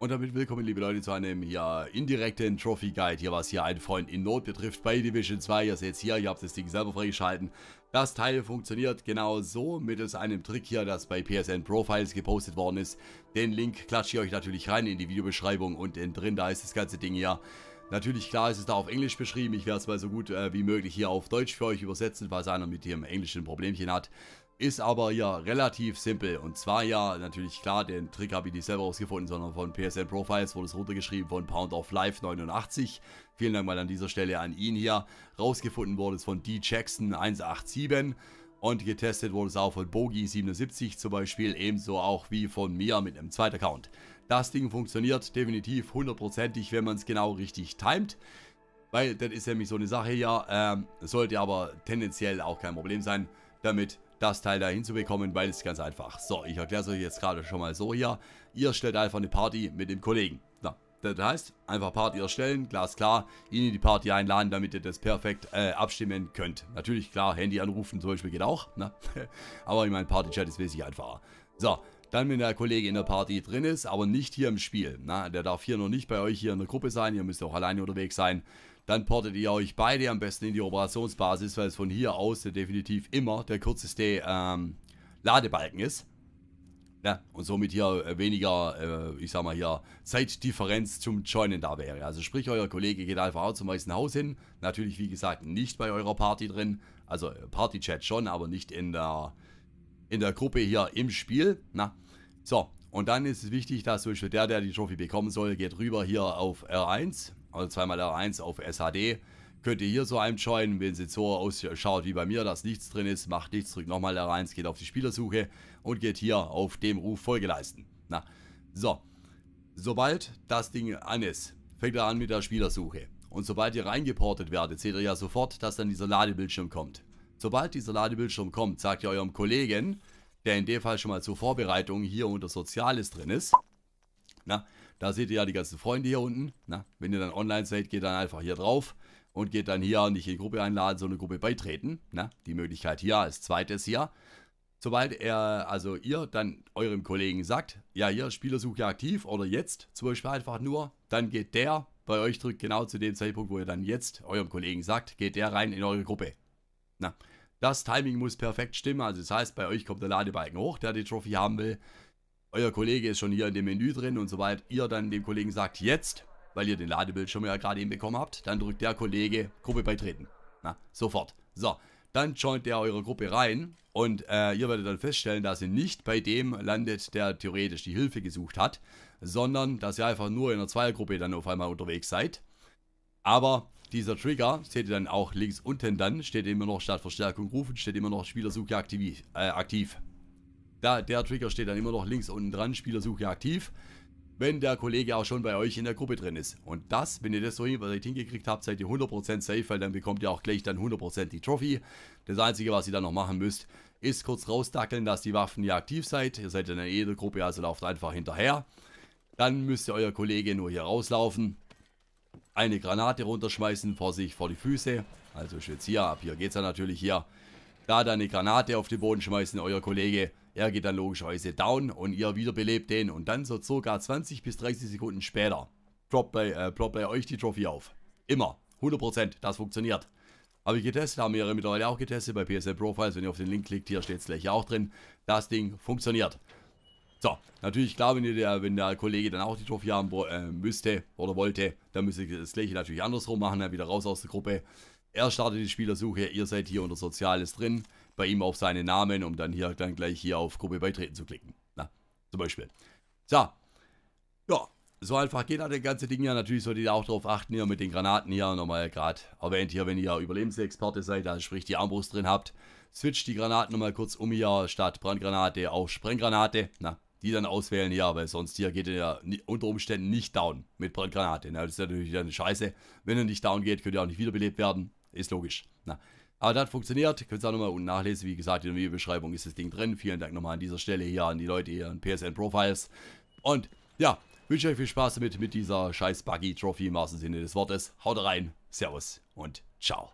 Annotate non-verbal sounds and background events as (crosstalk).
Und damit willkommen, liebe Leute, zu einem ja, indirekten Trophy Guide. Hier, was hier ein Freund in Not betrifft bei Division 2. Ihr seht es hier, ihr habt das Ding selber freigeschalten. Das Teil funktioniert genau so mittels einem Trick hier, das bei PSN Profiles gepostet worden ist. Den Link klatsche ich euch natürlich rein in die Videobeschreibung und in drin, da ist das ganze Ding hier. Natürlich, klar, ist es da auf Englisch beschrieben. Ich werde es mal so gut äh, wie möglich hier auf Deutsch für euch übersetzen, falls einer mit dem englischen ein Problemchen hat. Ist aber ja relativ simpel. Und zwar ja, natürlich klar, den Trick habe ich nicht selber rausgefunden, sondern von PSN Profiles wurde es runtergeschrieben von Pound of Life 89. Vielen Dank mal an dieser Stelle an ihn hier. Rausgefunden wurde es von D. Jackson 187. Und getestet wurde es auch von Bogi77 zum Beispiel, ebenso auch wie von mir mit einem zweiten Account. Das Ding funktioniert definitiv hundertprozentig, wenn man es genau richtig timet. Weil das ist nämlich so eine Sache ja, ähm, sollte aber tendenziell auch kein Problem sein damit das Teil da hinzubekommen, weil es ganz einfach. So, ich erkläre es euch jetzt gerade schon mal so hier. Ihr stellt einfach eine Party mit dem Kollegen. Na, das heißt, einfach Party erstellen, glasklar, ihn in die Party einladen, damit ihr das perfekt äh, abstimmen könnt. Natürlich, klar, Handy anrufen zum Beispiel geht auch, ne? (laughs) aber ich meine, Party-Chat ist wesentlich einfacher. So, dann, wenn der Kollege in der Party drin ist, aber nicht hier im Spiel. Na, der darf hier noch nicht bei euch hier in der Gruppe sein. Ihr müsst auch alleine unterwegs sein. Dann portet ihr euch beide am besten in die Operationsbasis, weil es von hier aus definitiv immer der kürzeste ähm, Ladebalken ist. Ja, und somit hier äh, weniger, äh, ich sag mal hier, Zeitdifferenz zum Joinen da wäre. Also sprich, euer Kollege geht einfach auch zum meisten Haus hin. Natürlich, wie gesagt, nicht bei eurer Party drin. Also äh, Partychat schon, aber nicht in der in der Gruppe hier im Spiel. Na, so. Und dann ist es wichtig, dass zum Beispiel der, der die Trophy bekommen soll, geht rüber hier auf R1, also zweimal R1 auf SHD. Könnt ihr hier so einjoinen, wenn es jetzt so ausschaut wie bei mir, dass nichts drin ist, macht nichts, drückt nochmal R1, geht auf die Spielersuche und geht hier auf dem Ruf Folge leisten. Na, so. Sobald das Ding an ist, fängt er an mit der Spielersuche. Und sobald ihr reingeportet werdet, seht ihr ja sofort, dass dann dieser Ladebildschirm kommt. Sobald dieser Ladebildschirm kommt, sagt ihr eurem Kollegen, der in dem Fall schon mal zur Vorbereitung hier unter Soziales drin ist. Na, da seht ihr ja die ganzen Freunde hier unten. Na, wenn ihr dann online seid, geht dann einfach hier drauf und geht dann hier nicht in Gruppe einladen, sondern Gruppe beitreten. Na, die Möglichkeit hier als zweites hier. Sobald er, also ihr dann eurem Kollegen sagt, ja hier, Spielersuche aktiv oder jetzt zum Beispiel einfach nur, dann geht der bei euch drückt genau zu dem Zeitpunkt, wo ihr dann jetzt eurem Kollegen sagt, geht der rein in eure Gruppe. Na, das Timing muss perfekt stimmen. Also das heißt, bei euch kommt der Ladebalken hoch, der die Trophy haben will. Euer Kollege ist schon hier in dem Menü drin und sobald ihr dann dem Kollegen sagt, jetzt, weil ihr den Ladebildschirm ja gerade eben bekommen habt, dann drückt der Kollege Gruppe beitreten. Na, sofort. So, dann joint der eure Gruppe rein und äh, ihr werdet dann feststellen, dass ihr nicht bei dem landet, der theoretisch die Hilfe gesucht hat, sondern dass ihr einfach nur in einer Zweiergruppe dann auf einmal unterwegs seid. Aber dieser Trigger, seht ihr dann auch links unten dann, steht immer noch statt Verstärkung rufen, steht immer noch Spielersuche aktiv. Äh, aktiv. Da, der Trigger steht dann immer noch links unten dran, Spielersuche aktiv, wenn der Kollege auch schon bei euch in der Gruppe drin ist. Und das, wenn ihr das so hingekriegt habt, seid ihr 100% safe, weil dann bekommt ihr auch gleich dann 100% die Trophy. Das Einzige, was ihr dann noch machen müsst, ist kurz rausdackeln, dass die Waffen ja aktiv seid. Ihr seid dann in jeder Gruppe, also lauft einfach hinterher. Dann müsst ihr euer Kollege nur hier rauslaufen eine Granate runterschmeißen, vor sich vor die Füße. Also ist jetzt hier, ab hier geht es ja natürlich hier. Da dann eine Granate auf den Boden schmeißen, euer Kollege, er geht dann logischerweise down und ihr wiederbelebt den. Und dann so circa 20 bis 30 Sekunden später droppt bei, äh, ploppt bei euch die Trophy auf. Immer, 100%, das funktioniert. Habe ich getestet, haben wir ja mittlerweile auch getestet bei PSL Profiles. Wenn ihr auf den Link klickt, hier steht es gleich auch drin. Das Ding funktioniert. So, natürlich klar, wenn, der, wenn der Kollege dann auch die Trophäe haben äh, müsste oder wollte, dann müsste ich das gleiche natürlich andersrum machen, dann wieder raus aus der Gruppe. Er startet die Spielersuche, ihr seid hier unter Soziales drin, bei ihm auf seinen Namen, um dann hier dann gleich hier auf Gruppe beitreten zu klicken. Na, zum Beispiel. So, ja, so einfach geht das ganze Ding ja. Natürlich solltet ihr auch darauf achten, hier mit den Granaten hier nochmal gerade erwähnt hier, wenn ihr Überlebensexperte seid, da also sprich die Armbrust drin habt, switcht die Granaten nochmal kurz um hier, statt Brandgranate auf Sprenggranate. Na, die dann auswählen, ja, weil sonst hier geht er ja unter Umständen nicht down mit Brandgranate. Ne? Das ist natürlich eine scheiße. Wenn er nicht down geht, könnt ihr auch nicht wiederbelebt werden. Ist logisch. Na. Aber das funktioniert. Könnt ihr auch nochmal unten nachlesen. Wie gesagt, in der Videobeschreibung ist das Ding drin. Vielen Dank nochmal an dieser Stelle hier an die Leute hier an PSN Profiles. Und ja, wünsche euch viel Spaß damit mit dieser scheiß Buggy Trophy im wahrsten Sinne des Wortes. Haut rein, Servus und ciao.